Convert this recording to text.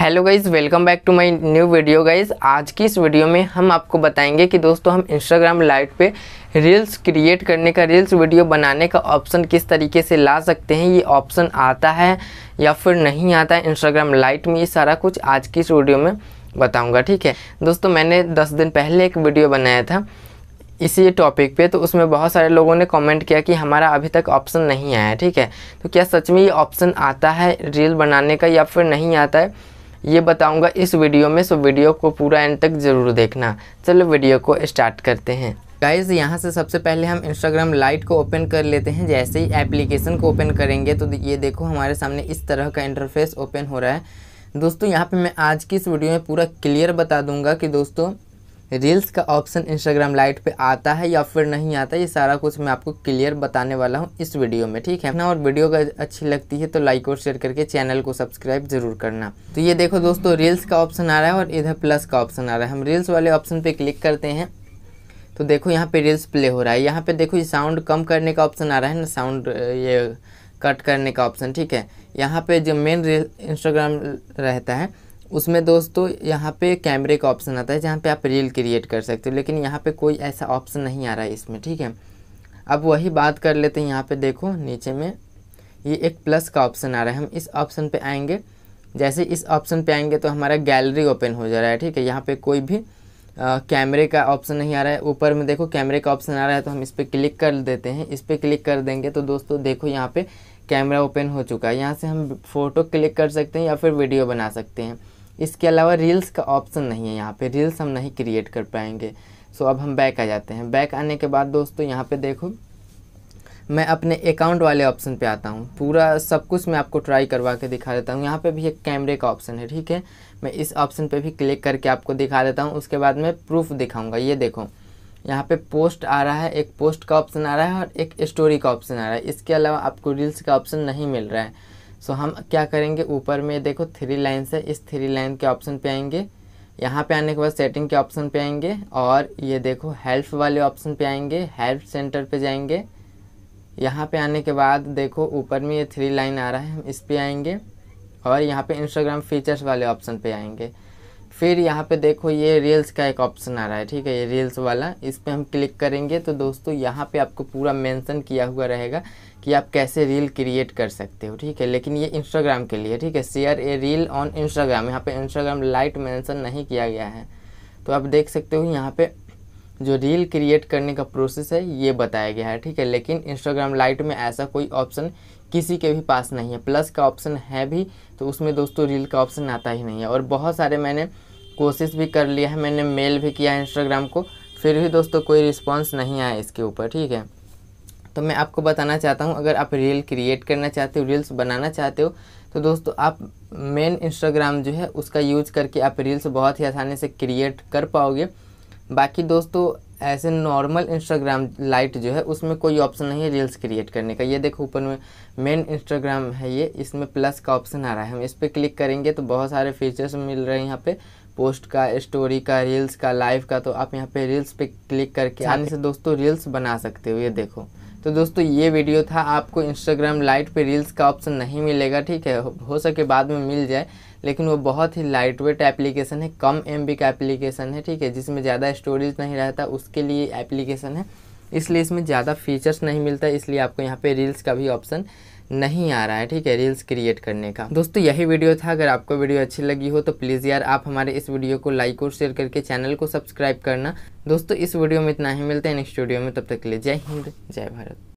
hello guys welcome back to my new video guys आज की इस वीडियो में हम आपको बताएंगे कि दोस्तों हम इंस्टाग्राम लाइव पे रील्स क्रिएट करने का रील्स वीडियो बनाने का ऑप्शन किस तरीके से ला सकते हैं ये ऑप्शन आता है या फिर नहीं आता है इंस्टाग्राम लाइट में ये सारा कुछ आज की इस वीडियो में बताऊँगा ठीक है दोस्तों मैंने दस दिन पहले एक वीडियो बनाया था इसी टॉपिक पे तो उसमें बहुत सारे लोगों ने कमेंट किया कि हमारा अभी तक ऑप्शन नहीं आया ठीक है तो क्या सच में ये ऑप्शन आता है रील बनाने का या फिर नहीं आता है ये बताऊंगा इस वीडियो में सो वीडियो को पूरा एंड तक ज़रूर देखना चलो वीडियो को स्टार्ट करते हैं गाइज़ यहाँ से सबसे पहले हम इंस्टाग्राम लाइट को ओपन कर लेते हैं जैसे ही एप्लीकेशन को ओपन करेंगे तो ये देखो हमारे सामने इस तरह का इंटरफेस ओपन हो रहा है दोस्तों यहाँ पे मैं आज की इस वीडियो में पूरा क्लियर बता दूंगा कि दोस्तों रील्स का ऑप्शन इंस्टाग्राम लाइट पे आता है या फिर नहीं आता ये सारा कुछ मैं आपको क्लियर बताने वाला हूँ इस वीडियो में ठीक है ना और वीडियो अगर अच्छी लगती है तो लाइक और शेयर करके चैनल को सब्सक्राइब जरूर करना तो ये देखो दोस्तों रील्स का ऑप्शन आ रहा है और इधर प्लस का ऑप्शन आ रहा है हम रील्स वाले ऑप्शन पर क्लिक करते हैं तो देखो यहाँ पर रील्स प्ले हो रहा है यहाँ पर देखो ये साउंड कम करने का ऑप्शन आ रहा है ना साउंड ये कट करने का ऑप्शन ठीक है यहाँ पर जो मेन रील इंस्टाग्राम रहता है उसमें दोस्तों यहाँ पे कैमरे का ऑप्शन आता है जहाँ पे आप रील क्रिएट कर सकते हो लेकिन यहाँ पे कोई ऐसा ऑप्शन नहीं आ रहा है इसमें ठीक है अब वही बात कर लेते हैं यहाँ पे देखो नीचे में ये एक प्लस का ऑप्शन आ रहा है हम इस ऑप्शन पे आएंगे जैसे इस ऑप्शन पे आएंगे तो हमारा गैलरी ओपन हो जा रहा है ठीक है यहाँ पर कोई भी कैमरे का ऑप्शन नहीं आ रहा है ऊपर में देखो कैमरे का ऑप्शन आ रहा है तो हम इस पर क्लिक कर देते हैं इस पर क्लिक कर देंगे तो दोस्तों देखो यहाँ पर कैमरा ओपन हो चुका है यहाँ से हम फ़ोटो क्लिक कर सकते हैं या फिर वीडियो बना सकते हैं इसके अलावा रील्स का ऑप्शन नहीं है यहाँ पे रील्स हम नहीं क्रिएट कर पाएंगे सो अब हम बैक आ जाते हैं बैक आने के बाद दोस्तों यहाँ पे देखो मैं अपने अकाउंट वाले ऑप्शन पे आता हूँ पूरा सब कुछ मैं आपको ट्राई करवा के दिखा देता हूँ यहाँ पे भी एक कैमरे का ऑप्शन है ठीक है मैं इस ऑप्शन पे भी क्लिक करके आपको दिखा देता हूँ उसके बाद मैं प्रूफ दिखाऊँगा ये देखो यहाँ पे पोस्ट आ रहा है एक पोस्ट का ऑप्शन आ रहा है और एक स्टोरी का ऑप्शन आ रहा है इसके अलावा आपको रील्स का ऑप्शन नहीं मिल रहा है सो हम क्या करेंगे ऊपर में देखो थ्री लाइन है इस थ्री लाइन के ऑप्शन पे आएंगे यहाँ पे आने के बाद सेटिंग के ऑप्शन पे आएंगे और ये देखो हेल्प वाले ऑप्शन पे आएंगे हेल्प सेंटर पे जाएंगे यहाँ पे आने के बाद देखो ऊपर में ये थ्री लाइन आ रहा है हम इस पर आएंगे और यहाँ पे इंस्टाग्राम फीचर्स वाले ऑप्शन पे आएंगे फिर यहाँ पे देखो ये रील्स का एक ऑप्शन आ रहा है ठीक है ये रील्स वाला इस पर हम क्लिक करेंगे तो दोस्तों यहाँ पे आपको पूरा मेंशन किया हुआ रहेगा कि आप कैसे रील क्रिएट कर सकते हो ठीक है लेकिन ये इंस्टाग्राम के लिए ठीक है share a reel on Instagram यहाँ पे इंस्टाग्राम लाइट मैंसन नहीं किया गया है तो आप देख सकते हो यहाँ पर जो रील क्रिएट करने का प्रोसेस है ये बताया गया है ठीक है लेकिन इंस्टाग्राम लाइट में ऐसा कोई ऑप्शन किसी के भी पास नहीं है प्लस का ऑप्शन है भी तो उसमें दोस्तों रील का ऑप्शन आता ही नहीं है और बहुत सारे मैंने कोशिश भी कर लिया है मैंने मेल भी किया है इंस्टाग्राम को फिर भी दोस्तों कोई रिस्पॉन्स नहीं आया इसके ऊपर ठीक है तो मैं आपको बताना चाहता हूँ अगर आप रील क्रिएट करना चाहते हो रील्स बनाना चाहते हो तो दोस्तों आप मेन इंस्टाग्राम जो है उसका यूज करके आप रील्स बहुत ही आसानी से क्रिएट कर पाओगे बाकी दोस्तों ऐसे नॉर्मल इंस्टाग्राम लाइट जो है उसमें कोई ऑप्शन नहीं है रील्स क्रिएट करने का ये देखो ऊपर में मेन इंस्टाग्राम है ये इसमें प्लस का ऑप्शन आ रहा है हम इस पर क्लिक करेंगे तो बहुत सारे फीचर्स मिल रहे हैं यहाँ पे पोस्ट का स्टोरी का रील्स का लाइव का तो आप यहाँ पे रील्स पे क्लिक करके आने से दोस्तों रील्स बना सकते हो ये देखो तो दोस्तों ये वीडियो था आपको इंस्टाग्राम लाइट पे रील्स का ऑप्शन नहीं मिलेगा ठीक है हो सके बाद में मिल जाए लेकिन वो बहुत ही लाइट वेट एप्लीकेशन है कम एम का एप्लीकेशन है ठीक है जिसमें ज़्यादा स्टोरेज नहीं रहता उसके लिए एप्लीकेशन है इसलिए इसमें ज़्यादा फीचर्स नहीं मिलता इसलिए आपको यहाँ पे रील्स का भी ऑप्शन नहीं आ रहा है ठीक है रील्स क्रिएट करने का दोस्तों यही वीडियो था अगर आपको वीडियो अच्छी लगी हो तो प्लीज़ यार आप हमारे इस वीडियो को लाइक और शेयर करके चैनल को सब्सक्राइब करना दोस्तों इस वीडियो में इतना ही मिलते हैं नेक्स्ट वीडियो में तब तक के लिए जय हिंद जय भारत